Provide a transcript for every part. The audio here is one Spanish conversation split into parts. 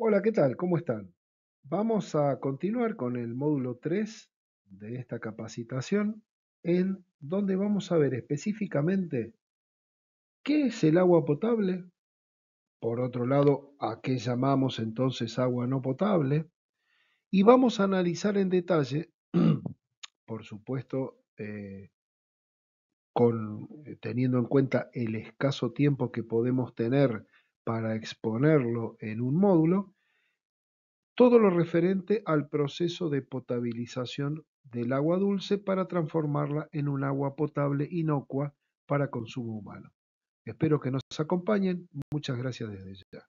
Hola, ¿qué tal? ¿Cómo están? Vamos a continuar con el módulo 3 de esta capacitación en donde vamos a ver específicamente qué es el agua potable, por otro lado, a qué llamamos entonces agua no potable, y vamos a analizar en detalle, por supuesto, eh, eh, teniendo en cuenta el escaso tiempo que podemos tener para exponerlo en un módulo, todo lo referente al proceso de potabilización del agua dulce para transformarla en un agua potable inocua para consumo humano. Espero que nos acompañen. Muchas gracias desde ya.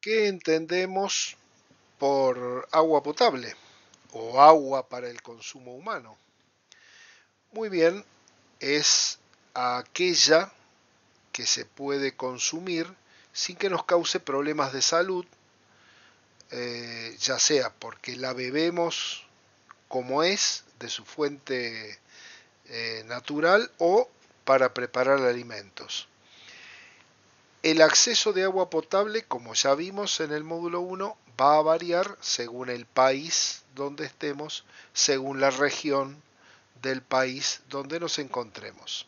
¿Qué entendemos por agua potable o agua para el consumo humano? Muy bien, es aquella que se puede consumir sin que nos cause problemas de salud, eh, ya sea porque la bebemos como es, de su fuente eh, natural, o para preparar alimentos. El acceso de agua potable, como ya vimos en el módulo 1, va a variar según el país donde estemos, según la región del país donde nos encontremos.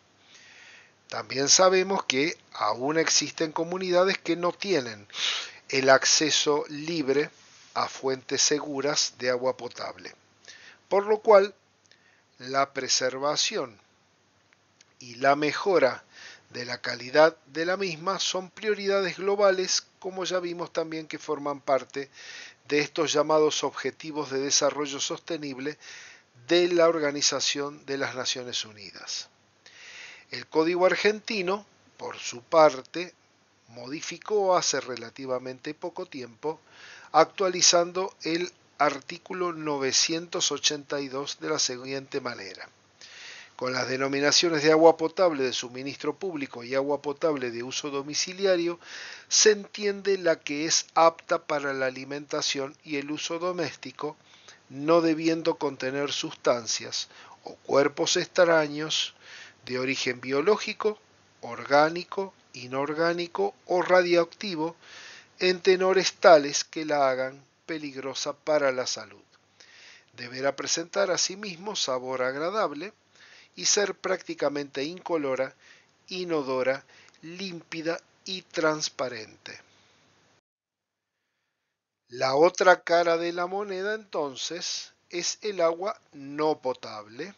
También sabemos que aún existen comunidades que no tienen el acceso libre a fuentes seguras de agua potable, por lo cual la preservación y la mejora de la calidad de la misma son prioridades globales, como ya vimos también que forman parte de estos llamados Objetivos de Desarrollo Sostenible de la Organización de las Naciones Unidas. El Código argentino, por su parte, modificó hace relativamente poco tiempo, actualizando el artículo 982 de la siguiente manera. Con las denominaciones de agua potable de suministro público y agua potable de uso domiciliario, se entiende la que es apta para la alimentación y el uso doméstico, no debiendo contener sustancias o cuerpos extraños de origen biológico, orgánico, inorgánico o radioactivo en tenores tales que la hagan peligrosa para la salud. Deberá presentar asimismo sabor agradable y ser prácticamente incolora, inodora, límpida y transparente. La otra cara de la moneda entonces es el agua no potable,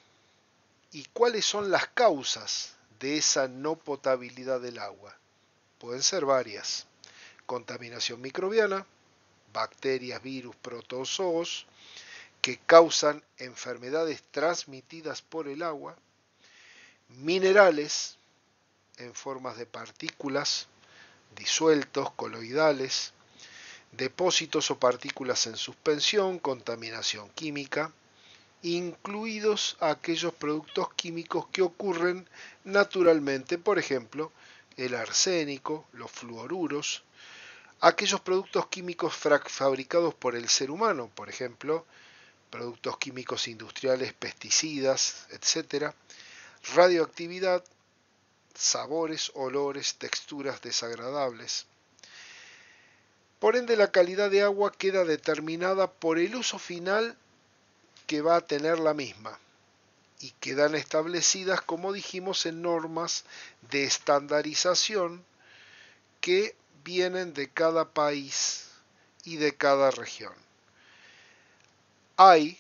y cuáles son las causas de esa no potabilidad del agua. Pueden ser varias. Contaminación microbiana, bacterias, virus, protozoos, que causan enfermedades transmitidas por el agua, minerales en formas de partículas disueltos, coloidales, depósitos o partículas en suspensión, contaminación química, incluidos aquellos productos químicos que ocurren naturalmente, por ejemplo, el arsénico, los fluoruros, aquellos productos químicos fabricados por el ser humano, por ejemplo, productos químicos industriales, pesticidas, etc., radioactividad, sabores, olores, texturas desagradables. Por ende, la calidad de agua queda determinada por el uso final que va a tener la misma y quedan establecidas, como dijimos, en normas de estandarización que vienen de cada país y de cada región. Hay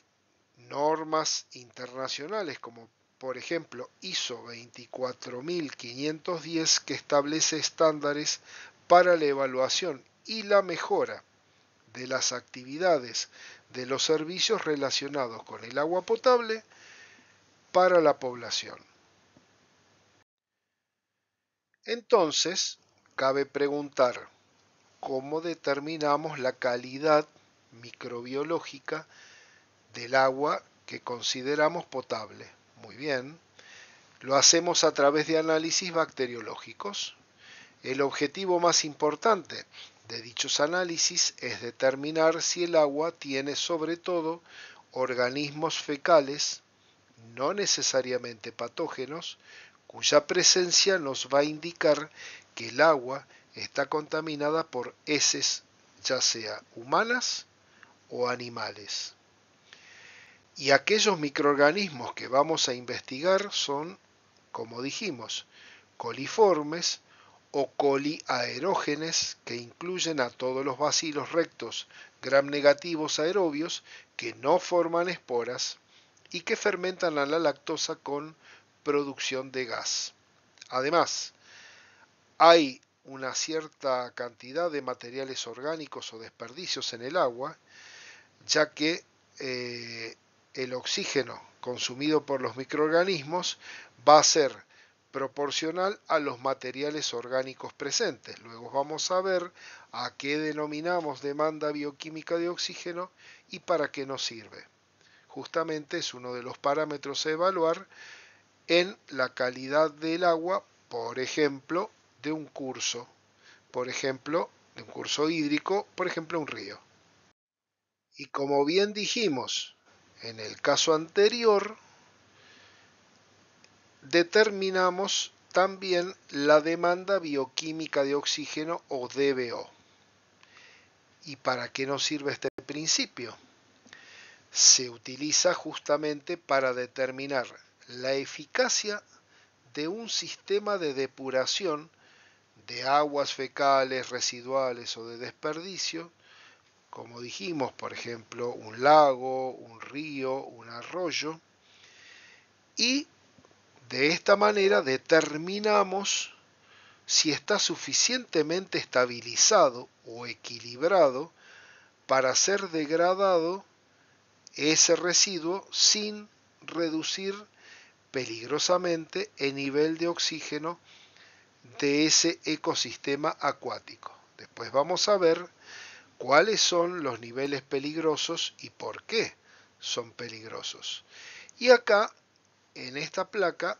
normas internacionales como por ejemplo ISO 24510 que establece estándares para la evaluación y la mejora de las actividades de los servicios relacionados con el agua potable para la población. Entonces, cabe preguntar, ¿cómo determinamos la calidad microbiológica del agua que consideramos potable? Muy bien, lo hacemos a través de análisis bacteriológicos. El objetivo más importante de dichos análisis es determinar si el agua tiene sobre todo organismos fecales, no necesariamente patógenos, cuya presencia nos va a indicar que el agua está contaminada por heces, ya sea humanas o animales. Y aquellos microorganismos que vamos a investigar son, como dijimos, coliformes, o coli aerógenes que incluyen a todos los bacilos rectos gram negativos aerobios que no forman esporas y que fermentan a la lactosa con producción de gas. Además, hay una cierta cantidad de materiales orgánicos o desperdicios en el agua, ya que eh, el oxígeno consumido por los microorganismos va a ser proporcional a los materiales orgánicos presentes. Luego vamos a ver a qué denominamos demanda bioquímica de oxígeno y para qué nos sirve. Justamente es uno de los parámetros a evaluar en la calidad del agua, por ejemplo, de un curso, por ejemplo, de un curso hídrico, por ejemplo, un río. Y como bien dijimos en el caso anterior, determinamos también la demanda bioquímica de oxígeno o DBO. ¿Y para qué nos sirve este principio? Se utiliza justamente para determinar la eficacia de un sistema de depuración de aguas fecales, residuales o de desperdicio, como dijimos, por ejemplo, un lago, un río, un arroyo, y de esta manera determinamos si está suficientemente estabilizado o equilibrado para ser degradado ese residuo sin reducir peligrosamente el nivel de oxígeno de ese ecosistema acuático. Después vamos a ver cuáles son los niveles peligrosos y por qué son peligrosos. Y acá en esta placa,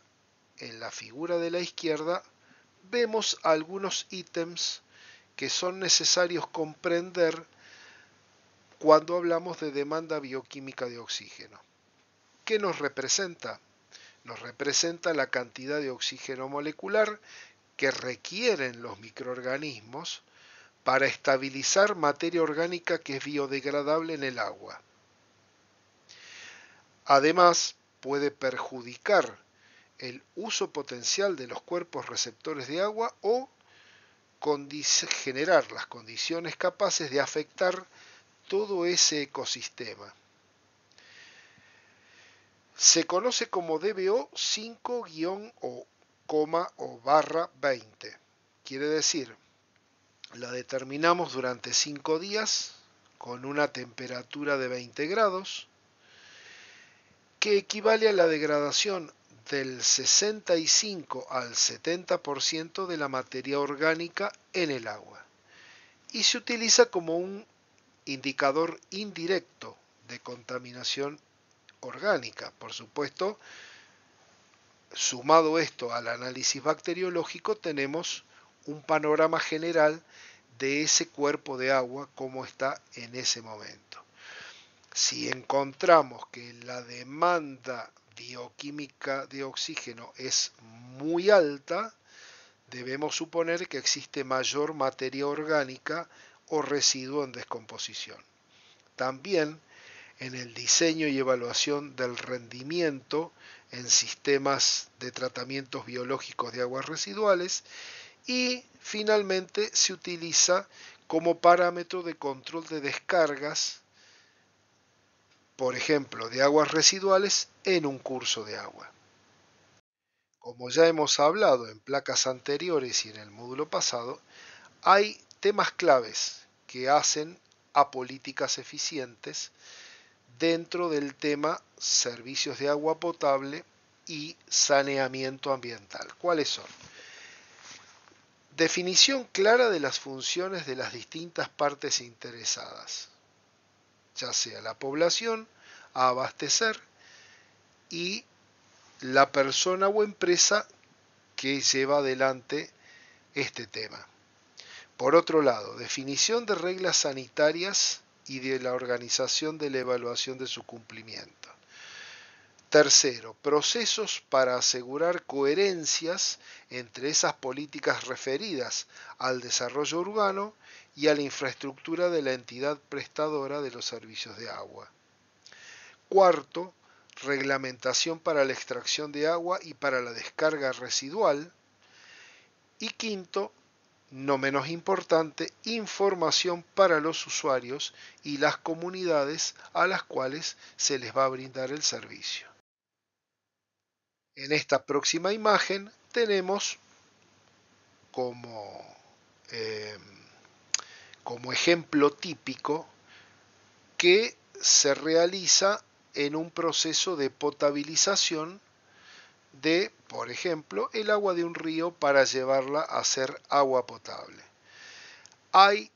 en la figura de la izquierda, vemos algunos ítems que son necesarios comprender cuando hablamos de demanda bioquímica de oxígeno. ¿Qué nos representa? Nos representa la cantidad de oxígeno molecular que requieren los microorganismos para estabilizar materia orgánica que es biodegradable en el agua. Además, puede perjudicar el uso potencial de los cuerpos receptores de agua o generar las condiciones capaces de afectar todo ese ecosistema. Se conoce como DBO 5-o, o barra 20. Quiere decir, la determinamos durante 5 días con una temperatura de 20 grados, que equivale a la degradación del 65 al 70% de la materia orgánica en el agua y se utiliza como un indicador indirecto de contaminación orgánica. Por supuesto, sumado esto al análisis bacteriológico, tenemos un panorama general de ese cuerpo de agua como está en ese momento si encontramos que la demanda bioquímica de oxígeno es muy alta, debemos suponer que existe mayor materia orgánica o residuo en descomposición. También en el diseño y evaluación del rendimiento en sistemas de tratamientos biológicos de aguas residuales y finalmente se utiliza como parámetro de control de descargas por ejemplo, de aguas residuales en un curso de agua. Como ya hemos hablado en placas anteriores y en el módulo pasado, hay temas claves que hacen a políticas eficientes dentro del tema servicios de agua potable y saneamiento ambiental. ¿Cuáles son? Definición clara de las funciones de las distintas partes interesadas ya sea la población, a abastecer y la persona o empresa que lleva adelante este tema. Por otro lado, definición de reglas sanitarias y de la organización de la evaluación de su cumplimiento. Tercero, procesos para asegurar coherencias entre esas políticas referidas al desarrollo urbano y a la infraestructura de la entidad prestadora de los servicios de agua. Cuarto, reglamentación para la extracción de agua y para la descarga residual. Y quinto, no menos importante, información para los usuarios y las comunidades a las cuales se les va a brindar el servicio. En esta próxima imagen tenemos como, eh, como ejemplo típico que se realiza en un proceso de potabilización de, por ejemplo, el agua de un río para llevarla a ser agua potable. Hay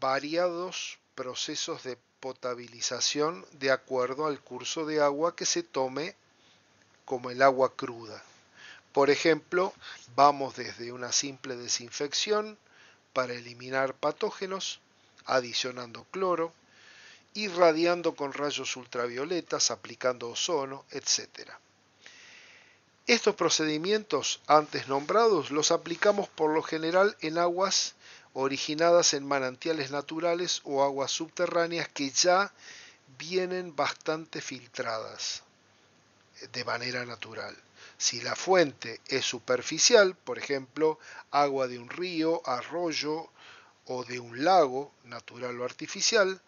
variados procesos de potabilización de acuerdo al curso de agua que se tome como el agua cruda. Por ejemplo, vamos desde una simple desinfección para eliminar patógenos, adicionando cloro, irradiando con rayos ultravioletas, aplicando ozono, etc. Estos procedimientos antes nombrados los aplicamos por lo general en aguas originadas en manantiales naturales o aguas subterráneas que ya vienen bastante filtradas de manera natural. Si la fuente es superficial, por ejemplo, agua de un río, arroyo o de un lago, natural o artificial,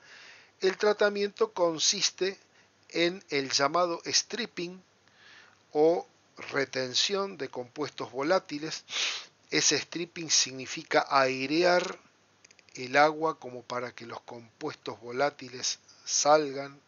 el tratamiento consiste en el llamado stripping o retención de compuestos volátiles. Ese stripping significa airear el agua como para que los compuestos volátiles salgan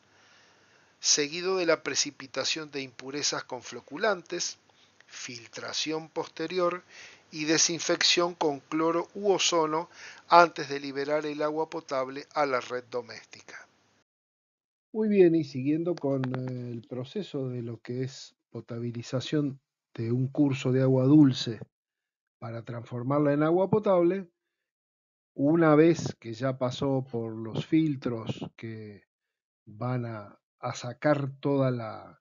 seguido de la precipitación de impurezas con floculantes, filtración posterior y desinfección con cloro u ozono antes de liberar el agua potable a la red doméstica. Muy bien, y siguiendo con eh, el proceso de lo que es potabilización de un curso de agua dulce para transformarla en agua potable, una vez que ya pasó por los filtros que van a a sacar toda la,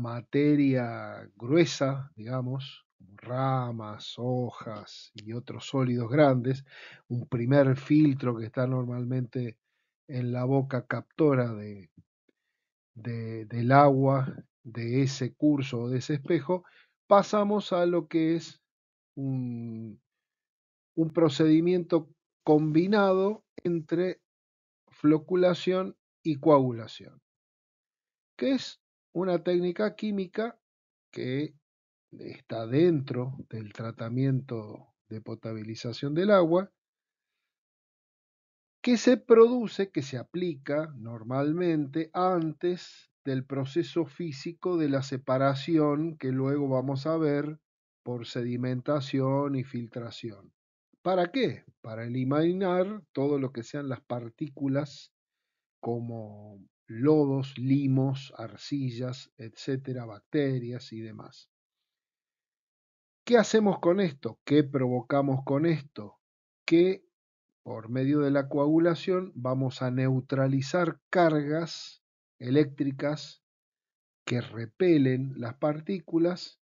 materia gruesa, digamos, ramas, hojas y otros sólidos grandes, un primer filtro que está normalmente en la boca captora de, del agua de ese curso o de ese espejo, pasamos a lo que es un procedimiento combinado entre floculación y coagulación que es una técnica química que está dentro del tratamiento de potabilización del agua, que se produce, que se aplica normalmente antes del proceso físico de la separación que luego vamos a ver por sedimentación y filtración. ¿Para qué? Para eliminar todo lo que sean las partículas como lodos, limos, arcillas, etcétera, bacterias y demás. ¿Qué hacemos con esto? ¿Qué provocamos con esto? Que por medio de la coagulación vamos a neutralizar cargas eléctricas que repelen las partículas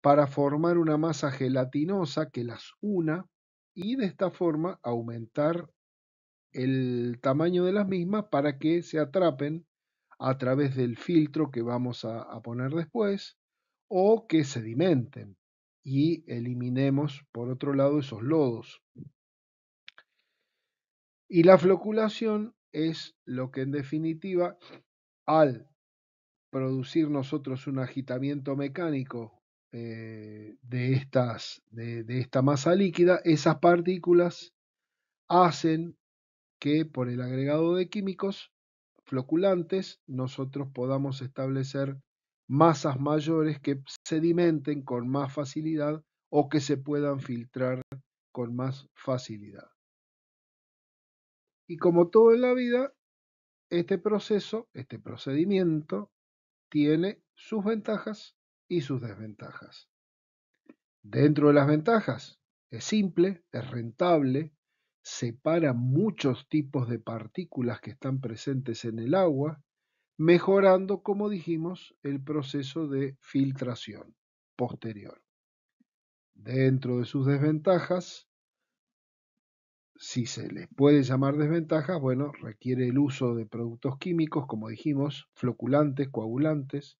para formar una masa gelatinosa que las una y de esta forma aumentar el tamaño de las mismas para que se atrapen a través del filtro que vamos a, poner después o que sedimenten y eliminemos por otro lado esos lodos. Y la floculación es lo que en definitiva al producir nosotros un agitamiento mecánico eh, de, estas, de, de esta masa líquida, esas partículas hacen que por el agregado de químicos floculantes nosotros podamos establecer masas mayores que sedimenten con más facilidad o que se puedan filtrar con más facilidad. Y como todo en la vida, este proceso, este procedimiento, tiene sus ventajas y sus desventajas. Dentro de las ventajas, es simple, es rentable, separa muchos tipos de partículas que están presentes en el agua, mejorando, como dijimos, el proceso de filtración posterior. Dentro de sus desventajas, si se les puede llamar desventajas, bueno, requiere el uso de productos químicos, como dijimos, floculantes, coagulantes.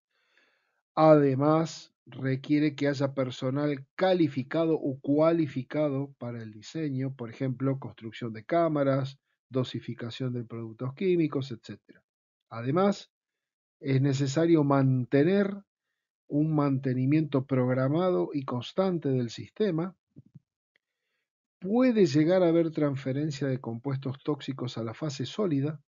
Además, requiere que haya personal calificado o cualificado para el diseño, por ejemplo, construcción de cámaras, dosificación de productos químicos, etc. Además, es necesario mantener un mantenimiento programado y constante del sistema. Puede llegar a haber transferencia de compuestos tóxicos a la fase sólida,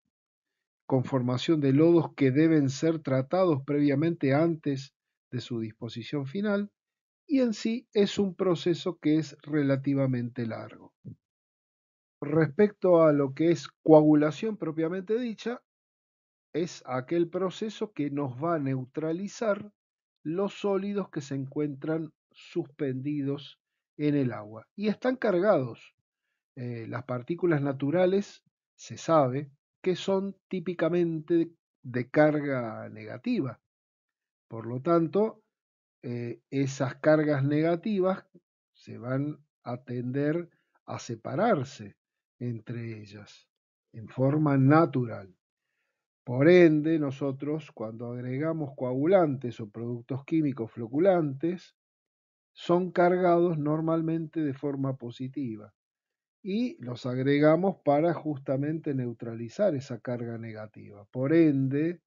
con formación de lodos que deben ser tratados previamente antes de su disposición final, y en sí es un proceso que es relativamente largo. Respecto a lo que es coagulación propiamente dicha, es aquel proceso que nos va a neutralizar los sólidos que se encuentran suspendidos en el agua y están cargados. Eh, las partículas naturales, se sabe, que son típicamente de carga negativa. Por lo tanto, eh, esas cargas negativas se van a tender a separarse entre ellas en forma natural. Por ende, nosotros cuando agregamos coagulantes o productos químicos floculantes, son cargados normalmente de forma positiva y los agregamos para justamente neutralizar esa carga negativa. Por ende,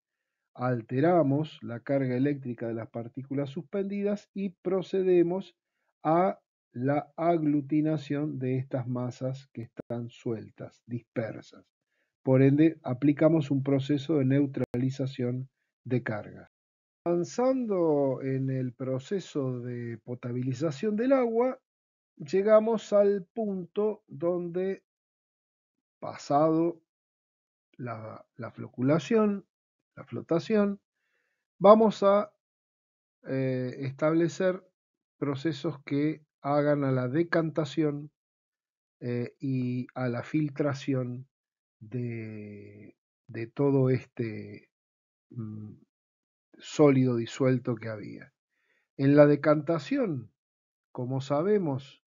alteramos la carga eléctrica de las partículas suspendidas y procedemos a la aglutinación de estas masas que están sueltas, dispersas. Por ende, aplicamos un proceso de neutralización de carga. Avanzando en el proceso de potabilización del agua, llegamos al punto donde, pasado la, la floculación, la flotación, vamos a eh, establecer procesos que hagan a la decantación eh, y a la filtración de, todo este mm, sólido disuelto que había. En la decantación, como sabemos,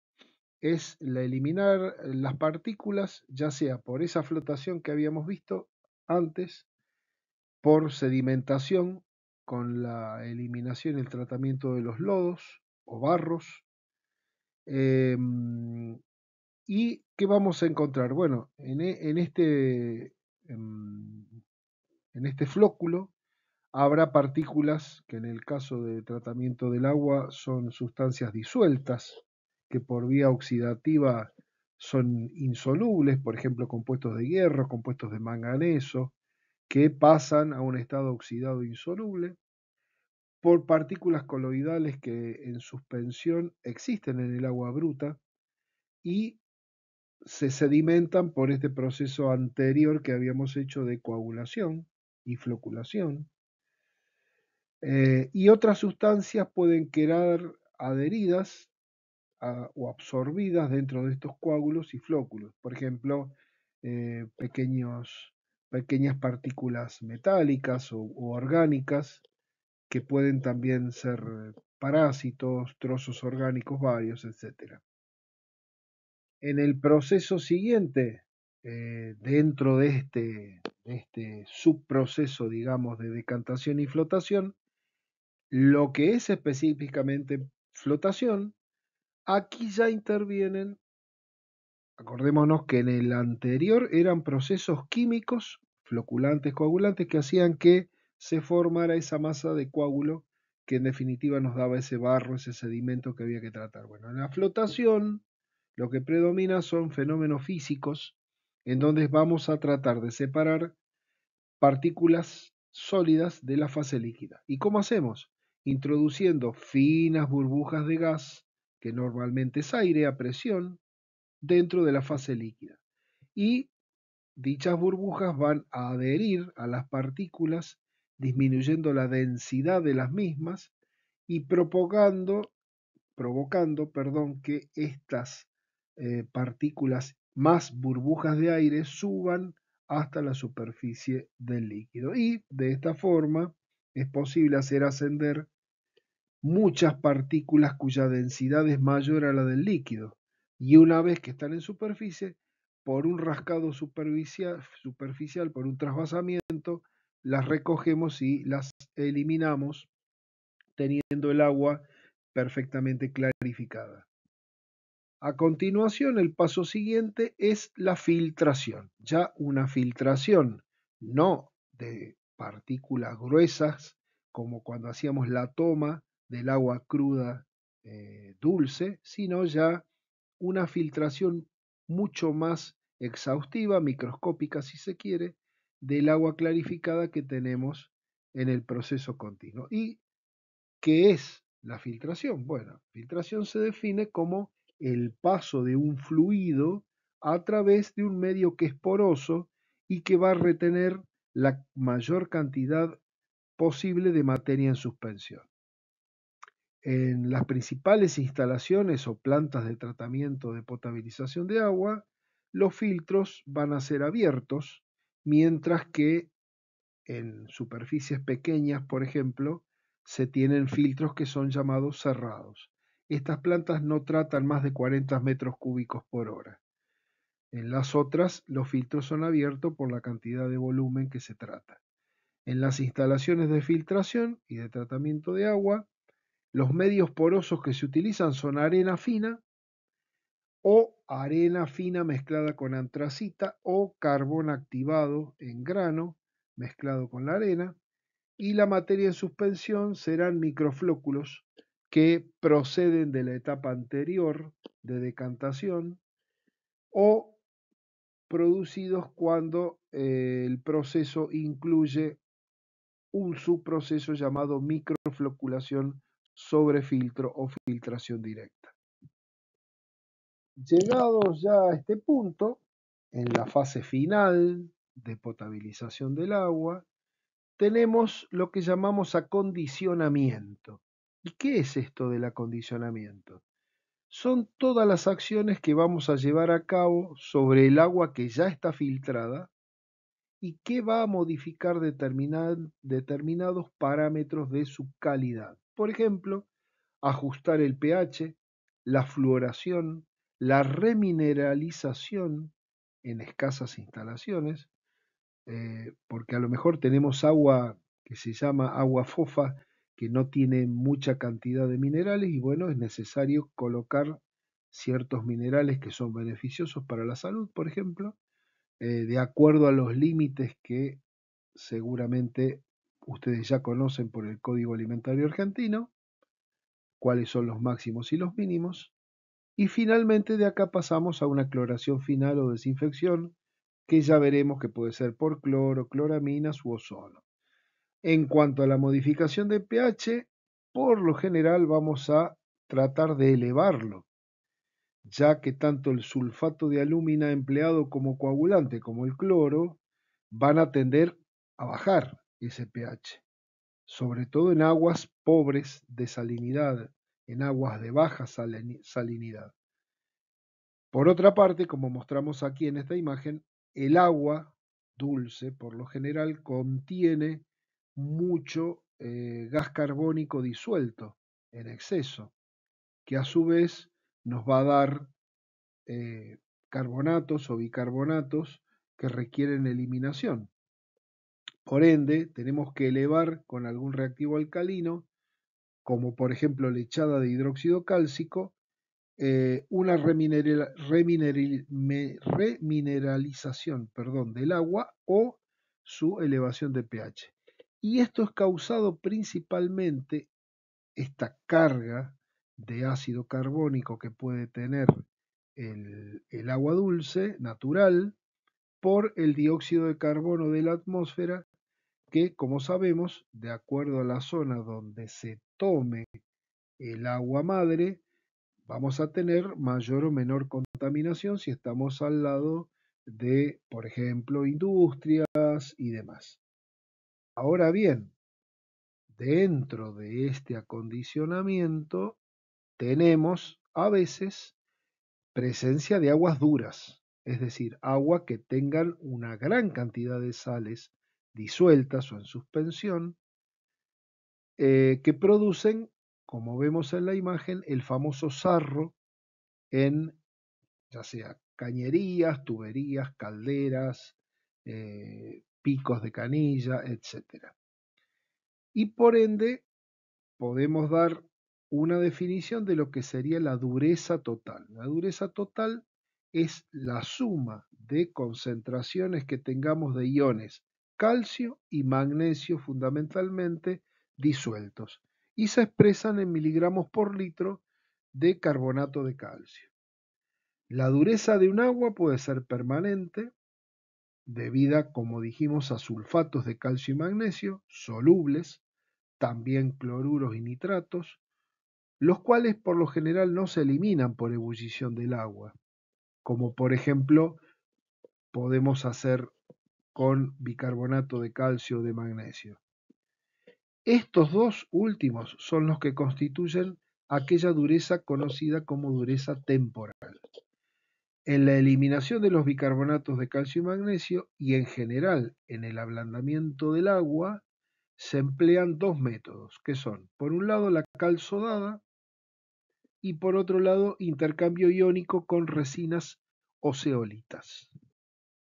es la eliminar las partículas, ya sea por esa flotación que habíamos visto antes, por sedimentación con la eliminación y el tratamiento de los lodos o barros. Em, ¿Y qué vamos a encontrar? Bueno, en, e, este, en, em, en este flóculo habrá partículas que en el caso de tratamiento del agua son sustancias disueltas, que por vía oxidativa son insolubles, por ejemplo, compuestos de hierro, compuestos de manganeso, que pasan a un estado oxidado insoluble por partículas coloidales que en suspensión existen en el agua bruta y se sedimentan por este proceso anterior que habíamos hecho de coagulación y floculación. Eh, y otras sustancias pueden quedar adheridas o absorbidas dentro de estos coágulos y flóculos. Por ejemplo, eh, pequeños pequeñas partículas metálicas o, orgánicas que pueden también ser parásitos, trozos orgánicos varios, etc. En el proceso siguiente, eh, dentro de este, de este subproceso, digamos, de decantación y flotación, lo que es específicamente flotación, aquí ya intervienen, acordémonos que en el anterior eran procesos químicos loculantes, coagulantes que hacían que se formara esa masa de coágulo que en definitiva nos daba ese barro, ese sedimento que había que tratar. Bueno, en la flotación lo que predomina son fenómenos físicos en donde vamos a tratar de separar partículas sólidas de la fase líquida. ¿Y cómo hacemos? Introduciendo finas burbujas de gas, que normalmente es aire a presión, dentro de la fase líquida. Y Dichas burbujas van a adherir a las partículas, disminuyendo la densidad de las mismas y provocando, provocando perdón, que estas eh, partículas más burbujas de aire suban hasta la superficie del líquido. Y de esta forma es posible hacer ascender muchas partículas cuya densidad es mayor a la del líquido. Y una vez que están en superficie, por un rascado superficial, por un trasvasamiento, las recogemos y las eliminamos teniendo el agua perfectamente clarificada. A continuación, el paso siguiente es la filtración. Ya una filtración, no de partículas gruesas, como cuando hacíamos la toma del agua cruda eh, dulce, sino ya una filtración mucho más exhaustiva, microscópica si se quiere, del agua clarificada que tenemos en el proceso continuo. ¿Y qué es la filtración? Bueno, filtración se define como el paso de un fluido a través de un medio que es poroso y que va a retener la mayor cantidad posible de materia en suspensión en las principales instalaciones o plantas de tratamiento de potabilización de agua, los filtros van a ser abiertos, mientras que en superficies pequeñas, por ejemplo, se tienen filtros que son llamados cerrados. Estas plantas no tratan más de 40 metros cúbicos por hora. En las otras, los filtros son abiertos por la cantidad de volumen que se trata. En las instalaciones de filtración y de tratamiento de agua, los medios porosos que se utilizan son arena fina o arena fina mezclada con antracita o carbón activado en grano mezclado con la arena y la materia en suspensión serán microflóculos que proceden de la etapa anterior de decantación o producidos cuando eh, el proceso incluye un subproceso llamado microfloculación sobre filtro o filtración directa. Llegados ya a este punto, en la fase final de potabilización del agua, tenemos lo que llamamos acondicionamiento. ¿Y qué es esto del acondicionamiento? Son todas las acciones que vamos a llevar a cabo sobre el agua que ya está filtrada y que va a modificar determinados parámetros de su calidad. Por ejemplo, ajustar el pH, la fluoración, la remineralización en escasas instalaciones, eh, porque a lo mejor tenemos agua que se llama agua fofa, que no tiene mucha cantidad de minerales y bueno, es necesario colocar ciertos minerales que son beneficiosos para la salud, por ejemplo, eh, de acuerdo a los límites que seguramente ustedes ya conocen por el Código Alimentario Argentino, cuáles son los máximos y los mínimos, y finalmente de acá pasamos a una cloración final o desinfección, que ya veremos que puede ser por cloro, cloraminas u ozono. En cuanto a la modificación de pH, por lo general vamos a tratar de elevarlo, ya que tanto el sulfato de alúmina empleado como coagulante como el cloro van a tender a bajar. Sph, sobre todo en aguas pobres de salinidad, en aguas de baja salinidad. Por otra parte, como mostramos aquí en esta imagen, el agua dulce por lo general contiene mucho eh, gas carbónico disuelto en exceso, que a su vez nos va a dar eh, carbonatos o bicarbonatos que requieren eliminación. Por ende, tenemos que elevar con algún reactivo alcalino, como por ejemplo lechada de hidróxido cálcico, eh, una remineralización perdón, del agua o su elevación de pH. Y esto es causado principalmente, esta carga de ácido carbónico que puede tener el agua dulce natural, por el dióxido de carbono de la atmósfera que, como sabemos, de acuerdo a la zona donde se tome el agua madre, vamos a tener mayor o menor contaminación si estamos al lado de, por ejemplo, industrias y demás. Ahora bien, dentro de este acondicionamiento tenemos a veces presencia de aguas duras, es decir, agua que tengan una gran cantidad de sales disueltas o en suspensión, eh, que producen, como vemos en la imagen, el famoso sarro en ya sea cañerías, tuberías, calderas, eh, picos de canilla, etc. Y por ende, podemos dar una definición de lo que sería la dureza total. La dureza total es la suma de concentraciones que tengamos de iones calcio y magnesio fundamentalmente disueltos, y se expresan en miligramos por litro de carbonato de calcio. La dureza de un agua puede ser permanente, debida, como dijimos, a sulfatos de calcio y magnesio, solubles, también cloruros y nitratos, los cuales por lo general no se eliminan por ebullición del agua, como por ejemplo podemos hacer con bicarbonato de calcio de magnesio. Estos dos últimos son los que constituyen aquella dureza conocida como dureza temporal. En la eliminación de los bicarbonatos de calcio y magnesio y en general en el ablandamiento del agua se emplean dos métodos, que son, por un lado, la calzodada y por otro lado, intercambio iónico con resinas oceolitas.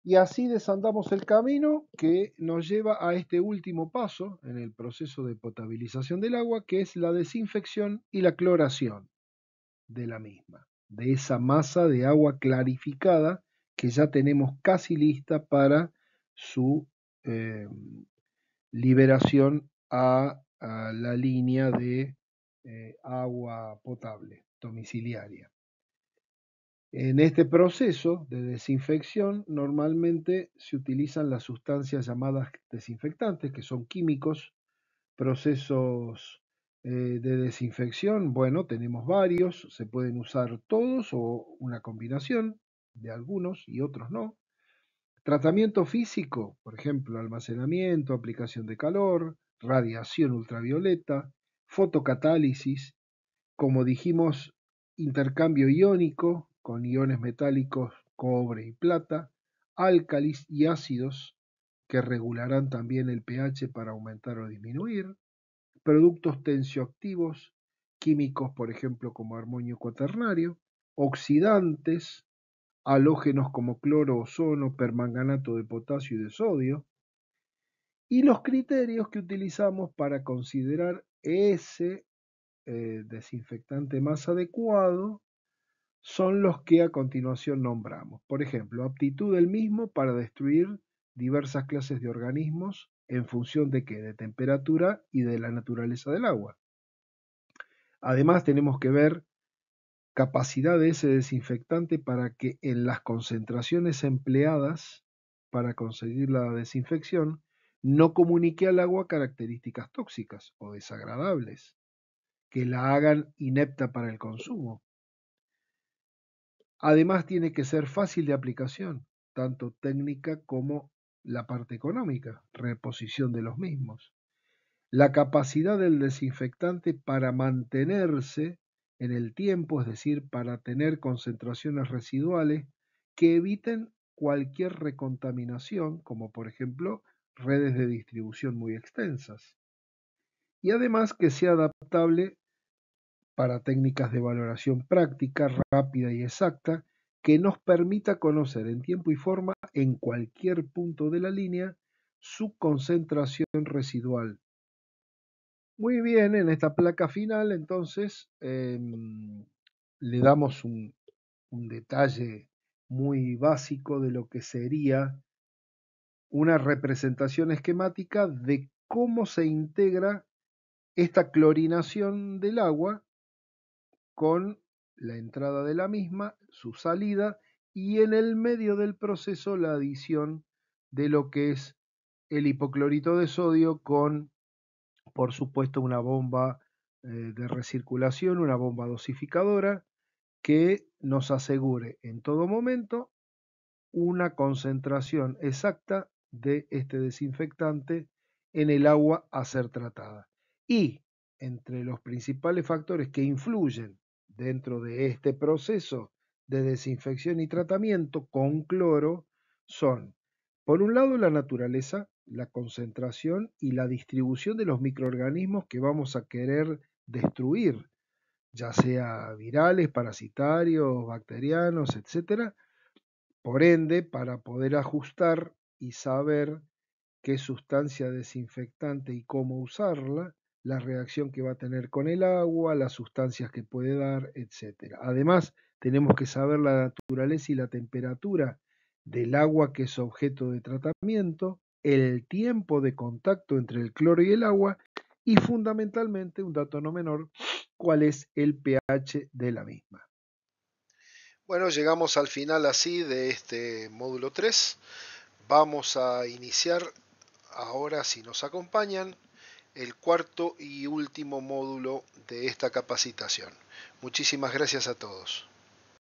Y así desandamos el camino que nos lleva a este último paso en el proceso de potabilización del agua, que es la desinfección y la cloración de la misma, de esa masa de agua clarificada que ya tenemos casi lista para su eh, liberación a, la línea de eh, agua potable domiciliaria. En este proceso de desinfección normalmente se utilizan las sustancias llamadas desinfectantes, que son químicos, procesos eh, de desinfección. Bueno, tenemos varios, se pueden usar todos o una combinación de algunos y otros no. Tratamiento físico, por ejemplo, almacenamiento, aplicación de calor, radiación ultravioleta, fotocatálisis, como dijimos, intercambio iónico, con iones metálicos cobre y plata, álcalis y ácidos que regularán también el pH para aumentar o disminuir, productos tensioactivos, químicos, por ejemplo, como armonio cuaternario, oxidantes, halógenos como cloro, ozono, permanganato de potasio y de sodio, y los criterios que utilizamos para considerar ese eh, desinfectante más adecuado son los que a continuación nombramos. Por ejemplo, aptitud del mismo para destruir diversas clases de organismos en función de qué, de temperatura y de la naturaleza del agua. Además tenemos que ver capacidad de ese desinfectante para que en las concentraciones empleadas para conseguir la desinfección no comunique al agua características tóxicas o desagradables que la hagan inepta para el consumo. Además, tiene que ser fácil de aplicación, tanto técnica como la parte económica, reposición de los mismos. La capacidad del desinfectante para mantenerse en el tiempo, es decir, para tener concentraciones residuales que eviten cualquier recontaminación, como por ejemplo redes de distribución muy extensas. Y además que sea adaptable para técnicas de valoración práctica, rápida y exacta, que nos permita conocer en tiempo y forma, en cualquier punto de la línea, su concentración residual. Muy bien, en esta placa final entonces em, le damos un detalle muy básico de lo que sería una representación esquemática de cómo se integra esta clorinación del agua con la entrada de la misma, su salida y en el medio del proceso la adición de lo que es el hipoclorito de sodio con, por supuesto, una bomba eh, de recirculación, una bomba dosificadora que nos asegure en todo momento una concentración exacta de este desinfectante en el agua a ser tratada. Y entre los principales factores que influyen Dentro de este proceso de desinfección y tratamiento con cloro son, por un lado, la naturaleza, la concentración y la distribución de los microorganismos que vamos a querer destruir, ya sea virales, parasitarios, bacterianos, etc. Por ende, para poder ajustar y saber qué sustancia desinfectante y cómo usarla, la reacción que va a tener con el agua, las sustancias que puede dar, etc. Además, tenemos que saber la naturaleza y la temperatura del agua que es objeto de tratamiento, el tiempo de contacto entre el cloro y el agua y fundamentalmente, un dato no menor, cuál es el pH de la misma. Bueno, llegamos al final así de este módulo 3. Vamos a iniciar ahora, si nos acompañan, el cuarto y último módulo de esta capacitación. Muchísimas gracias a todos.